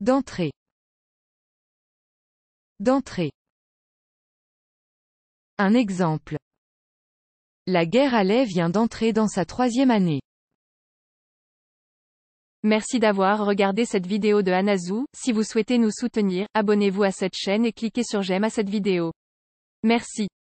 d'entrée d'entrée un exemple la guerre à lait vient d'entrer dans sa troisième année. Merci d'avoir regardé cette vidéo de Hanazou. si vous souhaitez nous soutenir, abonnez-vous à cette chaîne et cliquez sur j'aime à cette vidéo. Merci.